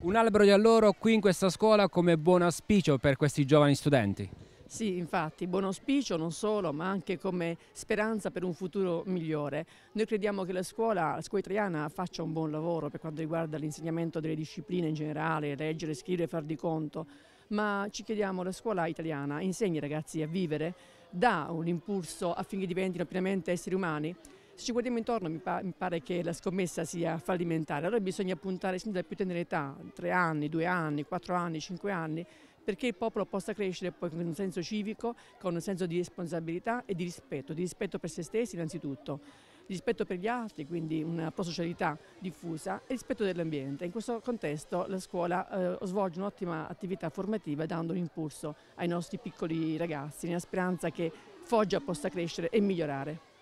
Un albero di alloro qui in questa scuola come buon auspicio per questi giovani studenti? Sì, infatti, buon auspicio non solo, ma anche come speranza per un futuro migliore. Noi crediamo che la scuola, la scuola italiana faccia un buon lavoro per quanto riguarda l'insegnamento delle discipline in generale, leggere, scrivere, far di conto, ma ci chiediamo la scuola italiana insegni ai ragazzi a vivere, dà un impulso affinché diventino pienamente esseri umani? Se ci guardiamo intorno mi, pa mi pare che la scommessa sia fallimentare, allora bisogna puntare sin dalla più tenera età, tre anni, due anni, quattro anni, cinque anni, perché il popolo possa crescere poi con un senso civico, con un senso di responsabilità e di rispetto, di rispetto per se stessi innanzitutto, di rispetto per gli altri, quindi una prosocialità diffusa e rispetto dell'ambiente. In questo contesto la scuola eh, svolge un'ottima attività formativa dando un impulso ai nostri piccoli ragazzi, nella speranza che Foggia possa crescere e migliorare.